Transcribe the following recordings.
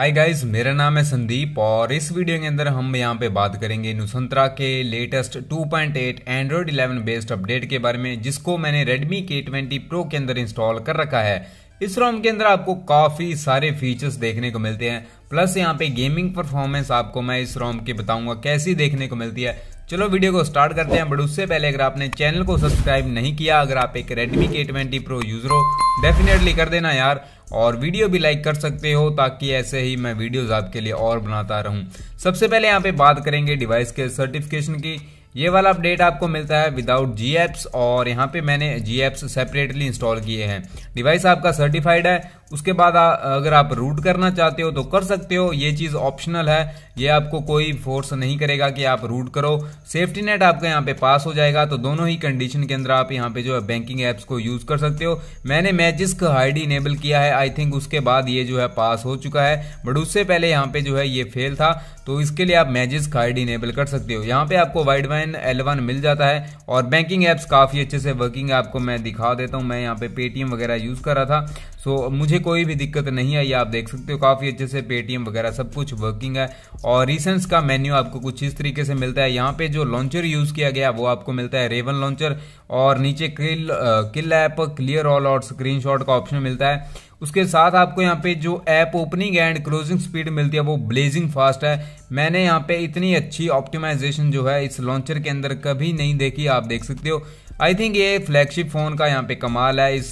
hi guys मेरा नाम है संदीप और इस वीडियो के अंदर हम यहाँ पे बात करेंगे नुसंतरा के लेटेस्ट 2.8 एंड्रॉयड 11 बेस्ड अपडेट के बारे में जिसको मैंने Redmi K20 Pro के अंदर इंस्टॉल कर रखा है इस रोम के अंदर आपको काफी सारे फीचर्स देखने को मिलते हैं प्लस यहाँ पे गेमिंग परफॉर्मेंस आपको मैं इस रोम की बताऊंगा कैसी देखने को मिलती है चलो वीडियो को स्टार्ट करते हैं बट उससे पहले अगर आपने चैनल को सब्सक्राइब नहीं किया अगर आप एक Redmi K twenty pro user हो डेफिनेटली कर देना यार और वीडियो भी लाइक कर सकते हो ताकि ऐसे ही मैं वीडियोस आपके लिए और बनाता रहूं सबसे पहले यहाँ पे बात करेंगे डिवाइस के सर्टिफिकेशन की ये वाला अपडेट आपको मिलता है विदाउट जी एप्स और यहाँ पे मैंने जी एप्स सेपरेटली इंस्टॉल किए हैं डिवाइस आपका सर्टिफाइड है उसके बाद आ, अगर आप रूट करना चाहते हो तो कर सकते हो ये चीज़ ऑप्शनल है ये आपको कोई फोर्स नहीं करेगा कि आप रूट करो सेफ्टी नेट आपका यहाँ पे पास हो जाएगा तो दोनों ही कंडीशन के अंदर आप यहाँ पे जो है बैंकिंग एप्स को यूज़ कर सकते हो मैंने मैजिस्क हाइड इनेबल किया है आई थिंक उसके बाद ये जो है पास हो चुका है बट उससे पहले यहाँ पे जो है ये फेल था तो इसके लिए आप मैजिस्क हाइड इनेबल कर सकते हो यहाँ पे आपको वाइड वाइन एल मिल जाता है और बैंकिंग एप्स काफ़ी अच्छे से वर्किंग आपको मैं दिखा देता हूँ मैं यहाँ पे पेटीएम वगैरह यूज़ कर रहा था सो मुझे कोई भी दिक्कत नहीं आई आप देख सकते हो काफ़ी अच्छे से पेटीएम वगैरह सब कुछ वर्किंग है और रिसेंस का मेन्यू आपको कुछ इस तरीके से मिलता है यहाँ पे जो लॉन्चर यूज़ किया गया वो आपको मिलता है रेवन लॉन्चर और नीचे kill kill app clear all और स्क्रीनशॉट का ऑप्शन मिलता है उसके साथ आपको यहाँ पे जो app opening and closing speed मिलती है वो ब्लेजिंग फास्ट है मैंने यहाँ पे इतनी अच्छी ऑप्टिमाइजेशन जो है इस लॉन्चर के अंदर कभी नहीं देखी आप देख सकते हो आई थिंक ये फ्लैगशिप फ़ोन का यहाँ पे कमाल है इस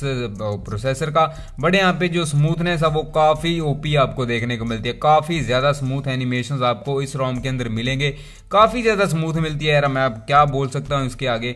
प्रोसेसर का बट यहाँ पे जो स्मूथनेस है वो काफ़ी ओपी आपको देखने को मिलती है काफ़ी ज़्यादा स्मूथ एनिमेशन आपको इस रोम के अंदर मिलेंगे काफ़ी ज़्यादा स्मूथ मिलती है यार मैं आप क्या बोल सकता हूँ इसके आगे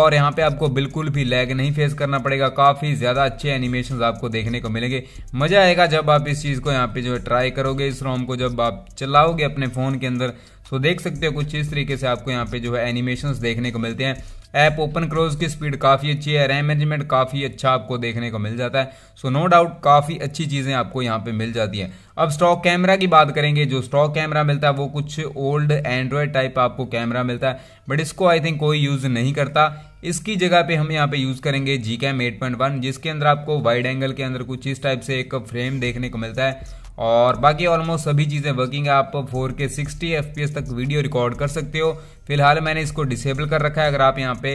और यहाँ पे आपको बिल्कुल भी लैग नहीं फेस करना पड़ेगा काफ़ी ज़्यादा अच्छे एनिमेशन आपको देखने को मिलेंगे मज़ा आएगा जब आप इस चीज़ को यहाँ पे जो है ट्राई करोगे इस रोम को जब आप चलाओगे अपने फ़ोन के अंदर तो देख सकते हो कुछ इस तरीके से आपको यहाँ पे जो है एनिमेशन देखने को मिलते हैं ऐप ओपन क्रोज की स्पीड काफ़ी अच्छी है रैम मैनेजमेंट काफ़ी अच्छा आपको देखने को मिल जाता है सो नो डाउट काफ़ी अच्छी चीज़ें आपको यहाँ पे मिल जाती हैं अब स्टॉक कैमरा की बात करेंगे जो स्टॉक कैमरा मिलता है वो कुछ ओल्ड एंड्रॉयड टाइप आपको कैमरा मिलता है बट इसको आई थिंक कोई यूज़ नहीं करता इसकी जगह पे हम यहाँ पे यूज़ करेंगे G cam eight point one जिसके अंदर आपको वाइड एंगल के अंदर कुछ इस टाइप से एक फ्रेम देखने को मिलता है और बाकी ऑलमोस्ट सभी चीज़ें वर्किंग है आप के सिक्सटी एफ तक वीडियो रिकॉर्ड कर सकते हो फिलहाल मैंने इसको डिसेबल कर रखा है अगर आप यहाँ पे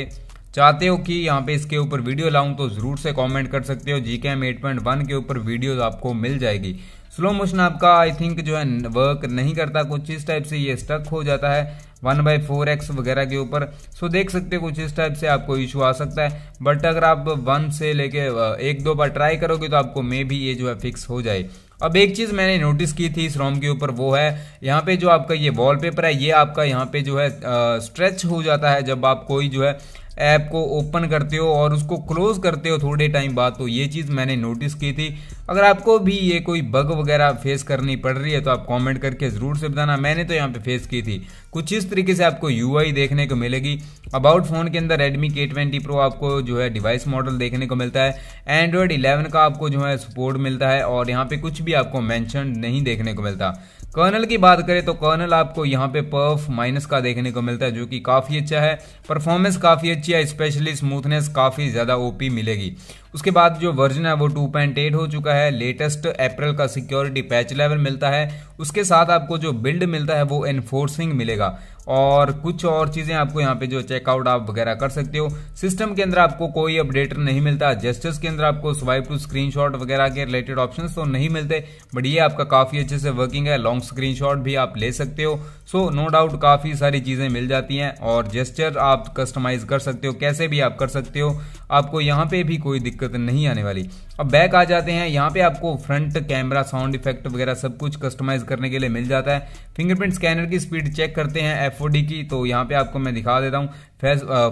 चाहते हो कि यहाँ पे इसके ऊपर वीडियो लाऊं तो ज़रूर से कमेंट कर सकते हो जी के एम एट पॉइंट वन के ऊपर वीडियो आपको मिल जाएगी स्लो मोशन आपका आई थिंक जो है वर्क नहीं करता कुछ इस टाइप से ये स्टक हो जाता है वन बाई फोर एक्स वगैरह के ऊपर सो देख सकते हो कुछ इस टाइप से आपको इशू आ सकता है बट अगर आप वन से लेके एक दो बार ट्राई करोगे तो आपको मे भी ये जो है फिक्स हो जाए अब एक चीज़ मैंने नोटिस की थी इस रोम के ऊपर वो है यहाँ पे जो आपका ये वॉलपेपर है ये आपका यहाँ पे जो है आ, स्ट्रेच हो जाता है जब आप कोई जो है ऐप को ओपन करते हो और उसको क्लोज करते हो थोड़े टाइम बाद तो ये चीज़ मैंने नोटिस की थी अगर आपको भी ये कोई बग वगैरह फेस करनी पड़ रही है तो आप कमेंट करके ज़रूर से बताना मैंने तो यहाँ पे फेस की थी कुछ इस तरीके से आपको यू देखने को मिलेगी अबाउट फ़ोन के अंदर रेडमी के ट्वेंटी प्रो आपको जो है डिवाइस मॉडल देखने को मिलता है एंड्रॉयड इलेवन का आपको जो है सपोर्ट मिलता है और यहाँ पर कुछ भी आपको मैंशन नहीं देखने को मिलता कर्नल की बात करें तो कर्नल आपको यहाँ पे पर्फ माइनस का देखने को मिलता है जो कि काफ़ी अच्छा है परफॉर्मेंस काफ़ी अच्छी है स्पेशली स्मूथनेस काफ़ी ज़्यादा ओपी मिलेगी उसके बाद जो वर्जन है वो 2.8 हो चुका है लेटेस्ट अप्रैल का सिक्योरिटी पैच लेवल मिलता है उसके साथ आपको जो बिल्ड मिलता है वो एनफोर्सिंग मिलेगा और कुछ और चीज़ें आपको यहाँ पे जो चेकआउट आप वगैरह कर सकते हो सिस्टम के अंदर आपको कोई अपडेट नहीं मिलता जेस्टर्स के अंदर आपको स्वाइप टू स्क्रीनशॉट वगैरह के रिलेटेड ऑप्शन तो नहीं मिलते बट ये आपका काफ़ी अच्छे से वर्किंग है लॉन्ग स्क्रीनशॉट भी आप ले सकते हो सो नो डाउट काफ़ी सारी चीज़ें मिल जाती हैं और जेस्टर आप कस्टमाइज कर सकते हो कैसे भी आप कर सकते हो आपको यहाँ पे भी कोई दिक्कत नहीं आने वाली अब बैक आ जाते हैं यहाँ पे आपको फ्रंट कैमरा साउंड इफेक्ट वगैरह सब कुछ कस्टमाइज करने के लिए मिल जाता है फिंगरप्रिंट स्कैनर की स्पीड चेक करते हैं एफ की तो यहाँ पे आपको मैं दिखा देता हूँ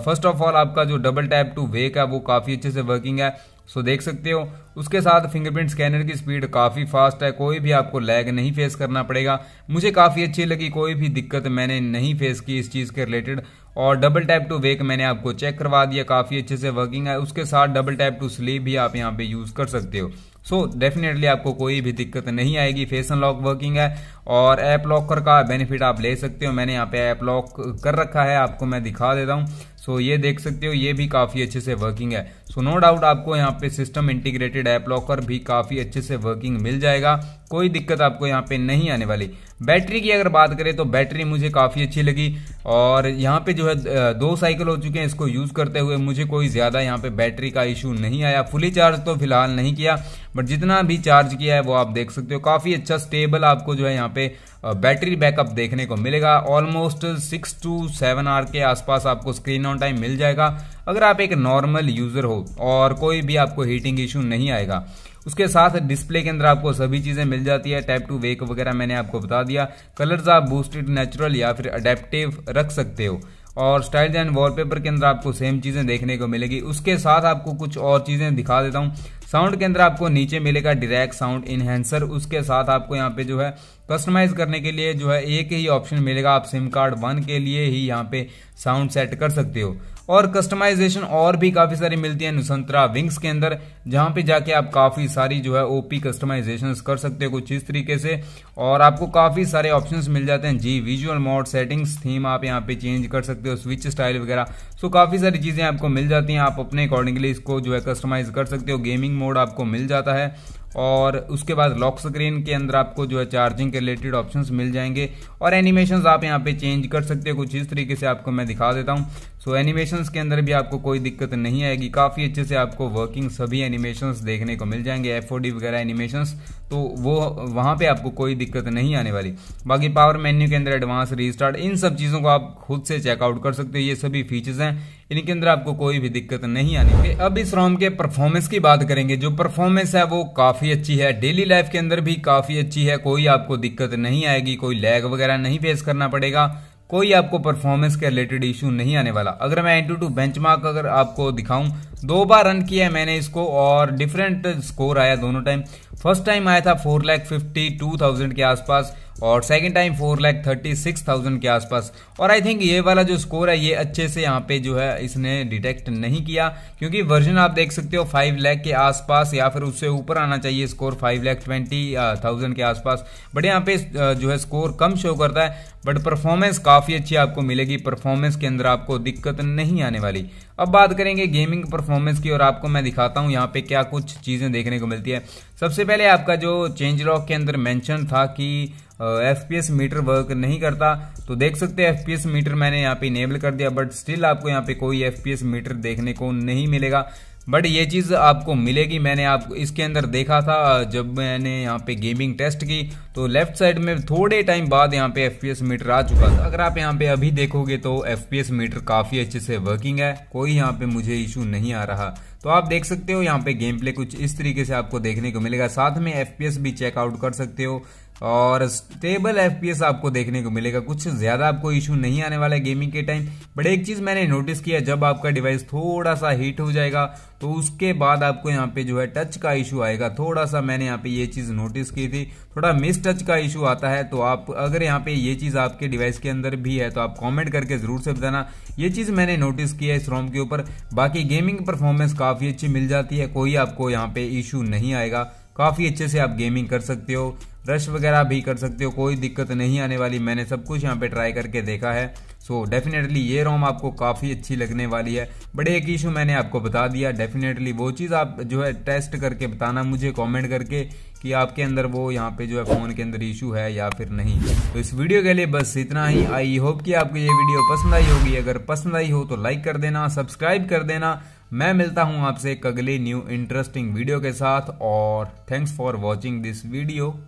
फर्स्ट ऑफ ऑल आपका जो डबल टैप टू वेक है वो काफ़ी अच्छे से वर्किंग है सो देख सकते हो उसके साथ फिंगरप्रिंट स्कैनर की स्पीड काफ़ी फास्ट है कोई भी आपको लैग नहीं फेस करना पड़ेगा मुझे काफ़ी अच्छी लगी कोई भी दिक्कत मैंने नहीं फेस की इस चीज़ के रिलेटेड और डबल टैप टू वेक मैंने आपको चेक करवा दिया काफ़ी अच्छे से वर्किंग है उसके साथ डबल टैप टू स्लीप भी आप यहाँ पे यूज़ कर सकते हो सो so, डेफिनेटली आपको कोई भी दिक्कत नहीं आएगी फेस लॉक वर्किंग है और ऐप लॉकर का बेनिफिट आप ले सकते हो मैंने यहाँ पे ऐप लॉक कर रखा है आपको मैं दिखा देता हूँ सो so, ये देख सकते हो ये भी काफ़ी अच्छे से वर्किंग है सो नो डाउट आपको यहाँ पे सिस्टम इंटीग्रेटेड ऐप लॉकर भी काफ़ी अच्छे से वर्किंग मिल जाएगा कोई दिक्कत आपको यहाँ पे नहीं आने वाली बैटरी की अगर बात करें तो बैटरी मुझे काफ़ी अच्छी लगी और यहाँ पे जो है दो साइकिल हो चुके हैं इसको यूज़ करते हुए मुझे कोई ज़्यादा यहाँ पे बैटरी का इशू नहीं आया फुली चार्ज तो फिलहाल नहीं किया बट जितना भी चार्ज किया है वो आप देख सकते हो काफ़ी अच्छा स्टेबल आपको जो है यहाँ पे बैटरी बैकअप देखने को मिलेगा almost six two seven hour के आसपास आपको स्क्रीन ऑन टाइम मिल जाएगा अगर आप एक नॉर्मल यूज़र हो और कोई भी आपको हीटिंग इशू नहीं आएगा उसके साथ डिस्प्ले के अंदर आपको सभी चीज़ें मिल जाती है टाइप टू वेक वगैरह मैंने आपको बता दिया कलर्स आप बूस्टेड नेचुरल या फिर अडेप्टिव रख सकते हो और स्टाइल एंड वॉलपेपर के अंदर आपको सेम चीज़ें देखने को मिलेगी उसके साथ आपको कुछ और चीज़ें दिखा देता हूँ साउंड के अंदर आपको नीचे मिलेगा डिरेक्ट साउंड इनहेंसर उसके साथ आपको यहाँ पे जो है कस्टमाइज करने के लिए जो है एक ही ऑप्शन मिलेगा आप सिम कार्ड वन के लिए ही यहाँ पे साउंड सेट कर सकते हो और कस्टमाइजेशन और भी काफी सारी मिलती है नुसंतरा विंग्स के अंदर जहां पे जाके आप काफी सारी जो है ओपी कस्टमाइजेशन कर सकते हो कुछ इस तरीके से और आपको काफी सारे ऑप्शंस मिल जाते हैं जी विजुअल मोड सेटिंग्स थीम आप यहाँ पे चेंज कर सकते हो स्विच स्टाइल वगैरह सो काफ़ी सारी चीज़ें आपको मिल जाती हैं आप अपने अकॉर्डिंगली इसको जो है कस्टमाइज़ कर सकते हो गेमिंग मोड आपको मिल जाता है और उसके बाद लॉक स्क्रीन के अंदर आपको जो है चार्जिंग के रिलेटेड ऑप्शंस मिल जाएंगे और एनिमेशन आप यहाँ पे चेंज कर सकते हो कुछ इस तरीके से आपको मैं दिखा देता हूँ सो so, एनिमेशंस के अंदर भी आपको कोई दिक्कत नहीं आएगी काफ़ी अच्छे से आपको वर्किंग सभी एनिमेशंस देखने को मिल जाएंगे एफ वगैरह एनिमेशंस तो वो वहाँ पर आपको कोई दिक्कत नहीं आने वाली बाकी पावर मेन्यू के अंदर एडवांस रिस्टार्ट इन सब चीज़ों को आप खुद से चेकआउट कर सकते हो ये सभी फीचर्स हैं इनके अंदर आपको कोई भी दिक्कत नहीं आनी चाहिए अब इस रोम के परफॉर्मेंस की बात करेंगे जो परफॉर्मेंस है वो काफ़ी अच्छी है डेली लाइफ के अंदर भी काफ़ी अच्छी है कोई आपको दिक्कत नहीं आएगी कोई लैग वगैरह नहीं फेस करना पड़ेगा कोई आपको परफॉर्मेंस के रिलेटेड इशू नहीं आने वाला अगर मैं एन टू बेंच अगर आपको दिखाऊं दो बार रन किया है मैंने इसको और डिफरेंट स्कोर आया दोनों टाइम फर्स्ट टाइम आया था four lakh fifty two thousand के आसपास और second time four lakh thirty six thousand के आसपास और आई थिंक ये वाला जो स्कोर है ये अच्छे से यहाँ पे जो है इसने डिटेक्ट नहीं किया क्योंकि वर्जन आप देख सकते हो फाइव लैख के आसपास या फिर उससे ऊपर आना चाहिए score five lakh twenty thousand के आसपास बट यहाँ पे जो है स्कोर कम शो करता है बट परफॉर्मेंस काफ़ी अच्छी आपको मिलेगी परफॉर्मेंस के अंदर आपको दिक्कत नहीं आने वाली अब बात करेंगे गेमिंग परफॉर्मेंस की और आपको मैं दिखाता हूँ यहाँ पे क्या कुछ चीज़ें देखने को मिलती है सबसे पहले आपका जो चेंज लॉक के अंदर मेंशन था कि F P S meter work नहीं करता तो देख सकते हैं एफ पी एस मीटर मैंने यहाँ पे इनेबल कर दिया बट स्टिल आपको यहाँ पे कोई एफ पी एस मीटर देखने को नहीं मिलेगा बट ये चीज़ आपको मिलेगी मैंने आप इसके अंदर देखा था जब मैंने यहाँ पे गेमिंग टेस्ट की तो लेफ्ट साइड में थोड़े टाइम बाद यहाँ पे एफ मीटर आ चुका था अगर आप यहाँ पे अभी देखोगे तो एफ मीटर काफ़ी अच्छे से वर्किंग है कोई यहाँ पे मुझे इशू नहीं आ रहा तो आप देख सकते हो यहाँ पे गेम प्ले कुछ इस तरीके से आपको देखने को मिलेगा साथ में एफ भी चेकआउट कर सकते हो और स्टेबल एफ आपको देखने को मिलेगा कुछ ज़्यादा आपको इश्यू नहीं आने वाला है गेमिंग के टाइम बट एक चीज़ मैंने नोटिस किया जब आपका डिवाइस थोड़ा सा हीट हो जाएगा तो उसके बाद आपको यहाँ पे जो है टच का इशू आएगा थोड़ा सा मैंने यहाँ पे ये चीज़ नोटिस की थी थोड़ा मिस टच का इशू आता है तो आप अगर यहाँ पे ये चीज़ आपके डिवाइस के अंदर भी है तो आप कमेंट करके ज़रूर से बताना ये चीज़ मैंने नोटिस की है इस रोम के ऊपर बाकी गेमिंग परफॉर्मेंस काफ़ी अच्छी मिल जाती है कोई आपको यहाँ पे इशू नहीं आएगा काफ़ी अच्छे से आप गेमिंग कर सकते हो रश वगैरह भी कर सकते हो कोई दिक्कत नहीं आने वाली मैंने सब कुछ यहाँ पे ट्राई करके देखा है सो so, डेफिनेटली ये रोम आपको काफ़ी अच्छी लगने वाली है बड़े एक इशू मैंने आपको बता दिया डेफिनेटली वो चीज़ आप जो है टेस्ट करके बताना मुझे कमेंट करके कि आपके अंदर वो यहाँ पे जो है फ़ोन के अंदर इशू है या फिर नहीं तो इस वीडियो के लिए बस इतना ही आई होप कि आपको ये वीडियो पसंद आई होगी अगर पसंद आई हो तो लाइक कर देना सब्सक्राइब कर देना मैं मिलता हूँ आपसे एक अगले न्यू इंटरेस्टिंग वीडियो के साथ और thanks for watching this video